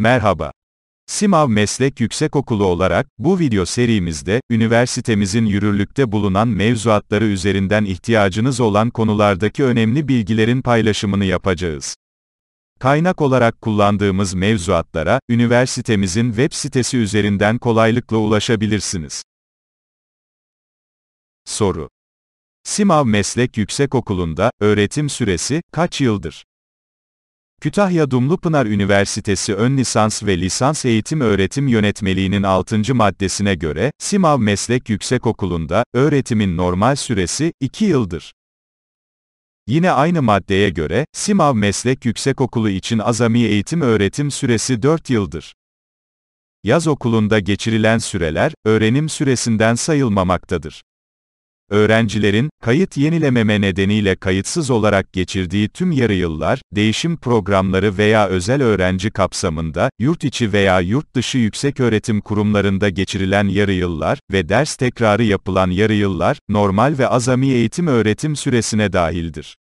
Merhaba. Simav Meslek Yüksekokulu olarak, bu video serimizde, üniversitemizin yürürlükte bulunan mevzuatları üzerinden ihtiyacınız olan konulardaki önemli bilgilerin paylaşımını yapacağız. Kaynak olarak kullandığımız mevzuatlara, üniversitemizin web sitesi üzerinden kolaylıkla ulaşabilirsiniz. Soru. Simav Meslek Yüksekokulu'nda, öğretim süresi, kaç yıldır? Kütahya Dumlupınar Üniversitesi Ön Lisans ve Lisans Eğitim Öğretim Yönetmeliğinin 6. maddesine göre, Simav Meslek Yüksekokulu'nda, öğretimin normal süresi, 2 yıldır. Yine aynı maddeye göre, Simav Meslek Yüksekokulu için azami eğitim öğretim süresi 4 yıldır. Yaz okulunda geçirilen süreler, öğrenim süresinden sayılmamaktadır. Öğrencilerin, kayıt yenilememe nedeniyle kayıtsız olarak geçirdiği tüm yarı yıllar, değişim programları veya özel öğrenci kapsamında, yurt içi veya yurt dışı yüksek öğretim kurumlarında geçirilen yarı yıllar ve ders tekrarı yapılan yarı yıllar, normal ve azami eğitim öğretim süresine dahildir.